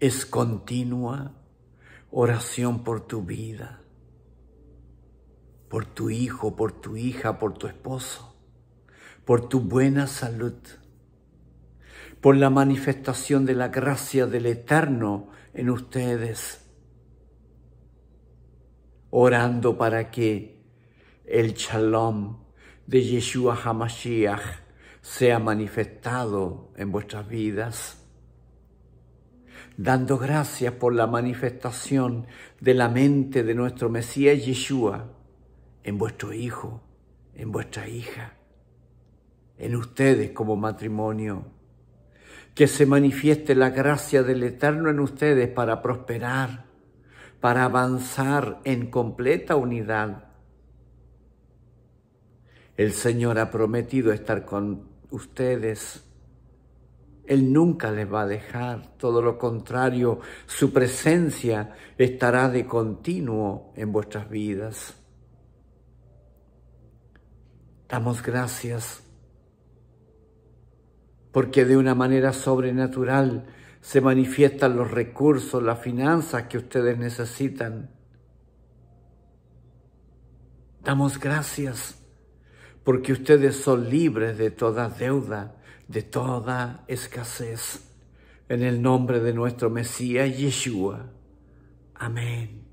es continua oración por tu vida, por tu hijo, por tu hija, por tu esposo, por tu buena salud, por la manifestación de la gracia del Eterno en ustedes, orando para que el shalom de Yeshua Hamashiach sea manifestado en vuestras vidas dando gracias por la manifestación de la mente de nuestro Mesías Yeshua en vuestro hijo, en vuestra hija, en ustedes como matrimonio. Que se manifieste la gracia del Eterno en ustedes para prosperar, para avanzar en completa unidad. El Señor ha prometido estar con ustedes él nunca les va a dejar, todo lo contrario, su presencia estará de continuo en vuestras vidas. Damos gracias porque de una manera sobrenatural se manifiestan los recursos, las finanzas que ustedes necesitan. Damos gracias porque ustedes son libres de toda deuda de toda escasez. En el nombre de nuestro Mesías Yeshua. Amén.